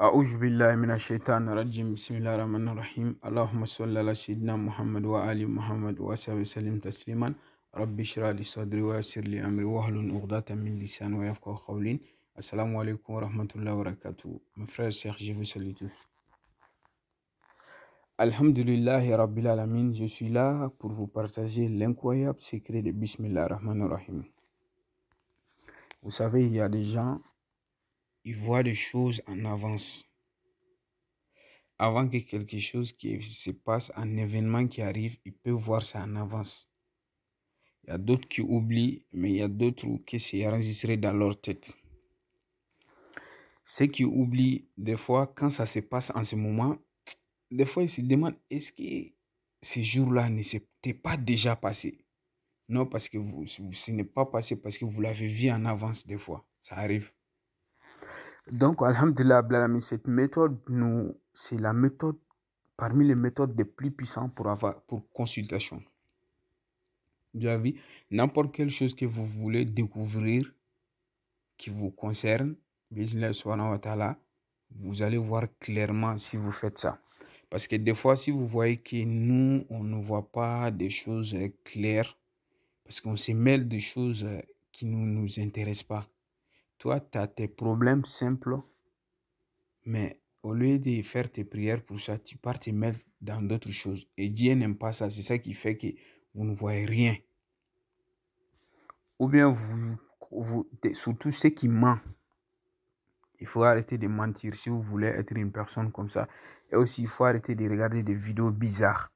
أعوذ بالله من الشيطان الرجيم بسم الله الرحمن الرحيم اللهم صل على سيدنا محمد وآل محمد وصحبه وسلم تسليما رب اشرح لي صدري ويسر لي أمري واحلل عقدة من لساني ويفقهوا قولي السلام عليكم ورحمة الله وبركاته Mes frères et sœurs, je vous salue tous. Alhamdulillah Rabbil Alamin, je suis là pour vous partager l'incroyable secret de بسم الله الرحمن الرحيم Vous savez, il y a des gens il voit des choses en avance. Avant que quelque chose qui se passe, un événement qui arrive, il peut voir ça en avance. Il y a d'autres qui oublient, mais il y a d'autres qui s'y enregistré dans leur tête. Ceux qui oublient, des fois, quand ça se passe en ce moment, des fois, ils se demandent, est-ce que ces jours là ne s'étaient pas déjà passé Non, parce que vous, ce n'est pas passé parce que vous l'avez vu en avance des fois. Ça arrive. Donc, Alhamdulillah, cette méthode, nous, c'est la méthode parmi les méthodes les plus puissantes pour, avoir, pour consultation. d'avis n'importe quelle chose que vous voulez découvrir qui vous concerne, vous allez voir clairement si vous faites ça. Parce que des fois, si vous voyez que nous, on ne voit pas des choses euh, claires, parce qu'on se mêle de choses euh, qui ne nous, nous intéressent pas. Toi, tu as tes problèmes simples, mais au lieu de faire tes prières pour ça, tu pars te mettre dans d'autres choses. Et Dieu n'aime pas ça. C'est ça qui fait que vous ne voyez rien. Ou bien, vous, surtout ceux qui mentent. Il faut arrêter de mentir si vous voulez être une personne comme ça. Et aussi, il faut arrêter de regarder des vidéos bizarres.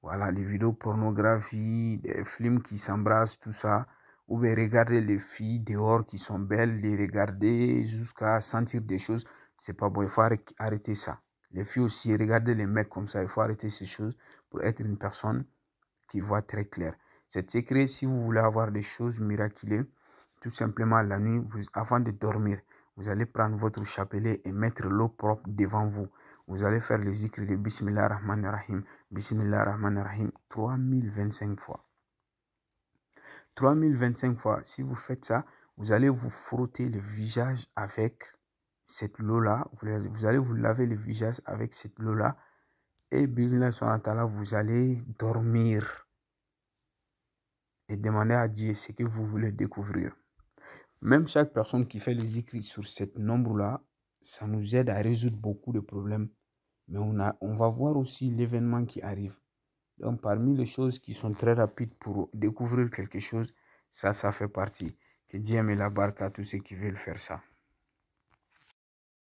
Voilà, des vidéos pornographiques, des films qui s'embrassent, tout ça ou bien regarder les filles dehors qui sont belles, les regarder jusqu'à sentir des choses, c'est pas bon, il faut arrêter ça. Les filles aussi, regarder les mecs comme ça, il faut arrêter ces choses pour être une personne qui voit très clair. C'est secret si vous voulez avoir des choses miraculeuses, tout simplement la nuit, vous, avant de dormir, vous allez prendre votre chapelet et mettre l'eau propre devant vous. Vous allez faire les écrits de Bismillah Rahman Rahim, Bismillah Rahman Rahim 3025 fois. 3025 fois, si vous faites ça, vous allez vous frotter le visage avec cette eau-là. Vous allez vous laver le visage avec cette eau-là. Et Bismillah, vous allez dormir. Et demander à Dieu ce que vous voulez découvrir. Même chaque personne qui fait les écrits sur cette nombre-là, ça nous aide à résoudre beaucoup de problèmes. Mais on, on va voir aussi l'événement qui arrive. Donc, parmi les choses qui sont très rapides pour découvrir quelque chose, ça, ça fait partie. Que Dieu met la barque à tous ceux qui veulent faire ça.